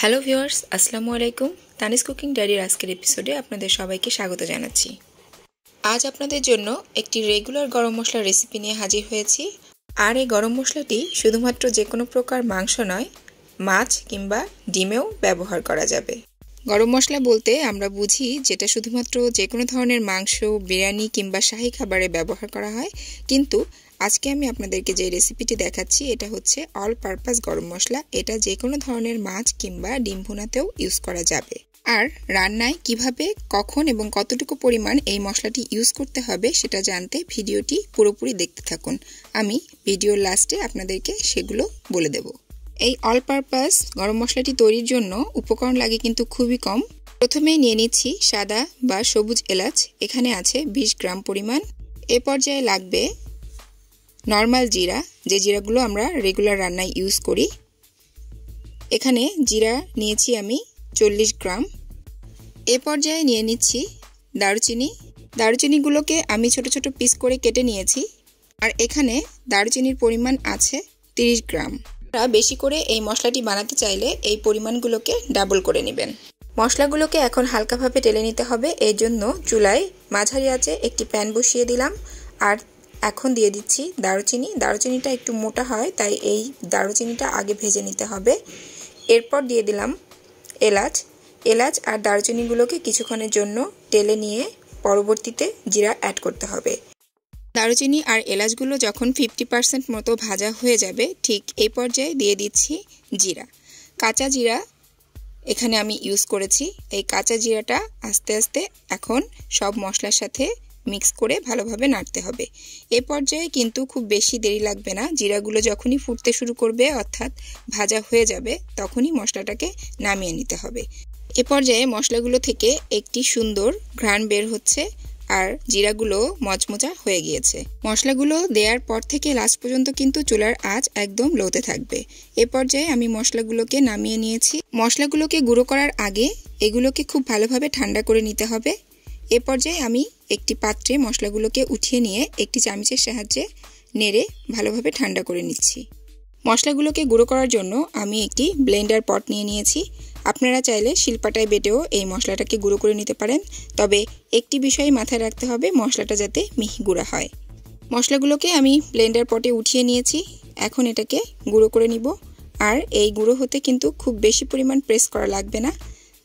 hello viewers আসসালামু আলাইকুম তানিস cooking ডায়েরির আজকের এপিসোডে আপনাদের সবাইকে স্বাগত জানাচ্ছি আজ আপনাদের জন্য একটি রেগুলার গরম মশলার রেসিপি নিয়ে হাজির হয়েছি আর এই গরম মশলাটি শুধুমাত্র যে কোনো প্রকার মাংস নয় মাছ কিংবা ডিমেও ব্যবহার করা যাবে গরম মশলা বলতে আমরা বুঝি যেটা শুধুমাত্র যে কোনো ধরনের মাংস বিরিয়ানি কিংবা শাহী খাবারে ব্যবহার করা হয় কিন্তু আজকে আমি আপনাদেরকে যে রেসিপিটি দেখাচ্ছি এটা হচ্ছে অল পারপাস গরম মশলা এটা যে কোনো ধরনের মাছ কিংবা ডিম ভুনাতেও ইউজ করা যাবে আর রান্নায় কিভাবে কখন এবং কতটুকু পরিমাণ এই মশলাটি ইউজ করতে হবে সেটা জানতে ভিডিওটি পুরোপুরি দেখতে থাকুন আমি ভিডিওর লাস্টে আপনাদেরকে সেগুলো বলে দেব এই অল পারপাস গরম মশলাটি তৈরির জন্য উপকরণ লাগে কিন্তু খুবই কম প্রথমে নিয়ে নিচ্ছি সাদা বা সবুজ এলাচ এখানে আছে ২০ গ্রাম পরিমাণ এ পর্যায়ে লাগবে নর্মাল জিরা যে জিরাগুলো আমরা রেগুলার রান্নায় ইউজ করি এখানে জিরা নিয়েছি আমি চল্লিশ গ্রাম এ পর্যায়ে নিয়ে নিচ্ছি দারুচিনি দারুচিনিগুলোকে আমি ছোট ছোট পিস করে কেটে নিয়েছি আর এখানে দারুচিনির পরিমাণ আছে 30 গ্রাম আমরা বেশি করে এই মশলাটি বানাতে চাইলে এই পরিমাণগুলোকে ডাবল করে নেবেন মশলাগুলোকে এখন হালকাভাবে টেলে নিতে হবে এর জন্য চুলায় মাঝারি আছে একটি প্যান বসিয়ে দিলাম আর এখন দিয়ে দিচ্ছি দারুচিনি দারুচিনিটা একটু মোটা হয় তাই এই দারুচিনিটা আগে ভেজে নিতে হবে এরপর দিয়ে দিলাম এলাচ এলাচ আর দারুচিনিগুলোকে কিছুক্ষণের জন্য তেলে নিয়ে পরবর্তীতে জিরা অ্যাড করতে হবে দারুচিনি আর এলাচগুলো যখন ফিফটি পার্সেন্ট মতো ভাজা হয়ে যাবে ঠিক এই পর্যায়ে দিয়ে দিচ্ছি জিরা কাঁচা জিরা এখানে আমি ইউজ করেছি এই কাঁচা জিরাটা আস্তে আস্তে এখন সব মশলার সাথে মিক্স করে ভালোভাবে নাড়তে হবে এ পর্যায়ে কিন্তু খুব বেশি দেরি লাগবে না জিরাগুলো যখনই ফুটতে শুরু করবে অর্থাৎ ভাজা হয়ে যাবে তখনই মশলাটাকে নামিয়ে নিতে হবে এ পর্যায়ে মশলাগুলো থেকে একটি সুন্দর ঘ্রাণ বের হচ্ছে আর জিরাগুলো মচমচা হয়ে গিয়েছে মশলাগুলো দেওয়ার পর থেকে লাস্ট পর্যন্ত কিন্তু চুলার আঁচ একদম লোতে থাকবে এ পর্যায়ে আমি মশলাগুলোকে নামিয়ে নিয়েছি মশলাগুলোকে গুঁড়ো করার আগে এগুলোকে খুব ভালোভাবে ঠান্ডা করে নিতে হবে এ পর্যায়ে আমি একটি পাত্রে মশলাগুলোকে উঠিয়ে নিয়ে একটি চামচের সাহায্যে নেড়ে ভালোভাবে ঠান্ডা করে নিচ্ছি মশলাগুলোকে গুঁড়ো করার জন্য আমি একটি ব্লেন্ডার পট নিয়ে নিয়েছি আপনারা চাইলে শিলপাটায় বেটেও এই মশলাটাকে গুঁড়ো করে নিতে পারেন তবে একটি বিষয় মাথায় রাখতে হবে মশলাটা যাতে মিহি গুঁড়া হয় মশলাগুলোকে আমি ব্লেন্ডার পটে উঠিয়ে নিয়েছি এখন এটাকে গুঁড়ো করে নিব আর এই গুঁড়ো হতে কিন্তু খুব বেশি পরিমাণ প্রেস করা লাগবে না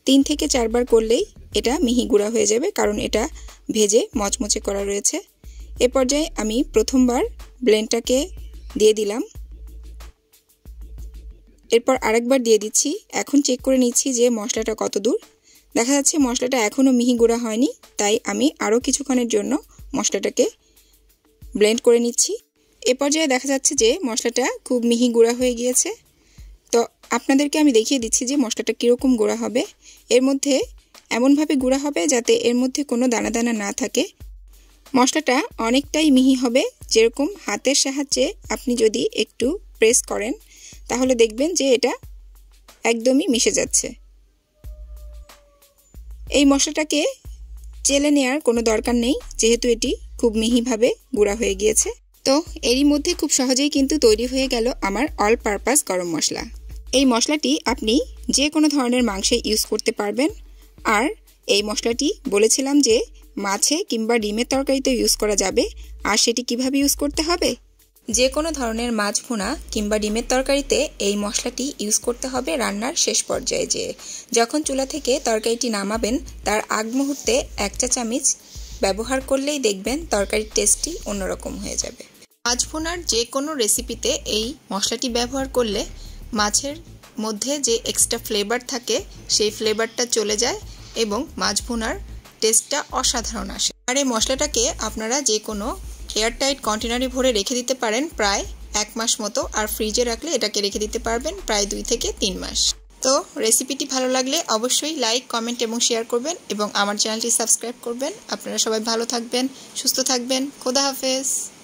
তিন থেকে চারবার করলেই এটা মিহি গুঁড়া হয়ে যাবে কারণ এটা ভেজে মচমচে করা রয়েছে এ পর্যায়ে আমি প্রথমবার ব্লেন্ডটাকে দিয়ে দিলাম এরপর আরেকবার দিয়ে দিচ্ছি এখন চেক করে নিচ্ছি যে মশলাটা কত দূর দেখা যাচ্ছে মশলাটা এখনও মিহি গুঁড়া হয়নি তাই আমি আরও কিছুক্ষণের জন্য মশলাটাকে ব্লেন্ড করে নিচ্ছি এ পর্যায়ে দেখা যাচ্ছে যে মশলাটা খুব মিহি গুঁড়া হয়ে গিয়েছে তো আপনাদেরকে আমি দেখিয়ে দিচ্ছি যে মশলাটা কীরকম গুঁড়া হবে এর মধ্যে এমনভাবে গুঁড়া হবে যাতে এর মধ্যে কোনো দানা দানা না থাকে মশলাটা অনেকটাই মিহি হবে যেরকম হাতের সাহায্যে আপনি যদি একটু প্রেস করেন তাহলে দেখবেন যে এটা একদমই মিশে যাচ্ছে এই মশলাটাকে চেলে নেয়ার কোনো দরকার নেই যেহেতু এটি খুব মিহিভাবে গুঁড়া হয়ে গিয়েছে তো এরই মধ্যে খুব সহজেই কিন্তু তৈরি হয়ে গেল আমার অল পারপাস গরম মশলা এই মশলাটি আপনি যে কোনো ধরনের মাংসে ইউজ করতে পারবেন আর এই মশলাটি বলেছিলাম যে মাছে কিংবা ডিমের তরকারিতে ইউজ করা যাবে আর সেটি কিভাবে ইউজ করতে হবে যে কোনো ধরনের মাছ ভুনা কিংবা ডিমের তরকারিতে এই মশলাটি ইউজ করতে হবে রান্নার শেষ পর্যায়ে যেয়ে যখন চুলা থেকে তরকারিটি নামাবেন তার আগ মুহূর্তে একটা চামিচ ব্যবহার করলেই দেখবেন তরকারির টেস্টটি অন্যরকম হয়ে যাবে মাছ যে কোনো রেসিপিতে এই মশলাটি ব্যবহার করলে মাছের মধ্যে যে এক্সট্রা ফ্লেভার থাকে সেই ফ্লেভারটা চলে যায় এবং মাছ টেস্টটা অসাধারণ আসে আর এই মশলাটাকে আপনারা যে কোনো এয়ারটাইট কন্টেনারে ভরে রেখে দিতে পারেন প্রায় এক মাস মতো আর ফ্রিজে রাখলে এটাকে রেখে দিতে পারবেন প্রায় দুই থেকে তিন মাস তো রেসিপিটি ভালো লাগলে অবশ্যই লাইক কমেন্ট এবং শেয়ার করবেন এবং আমার চ্যানেলটি সাবস্ক্রাইব করবেন আপনারা সবাই ভালো থাকবেন সুস্থ থাকবেন খোদা হাফেজ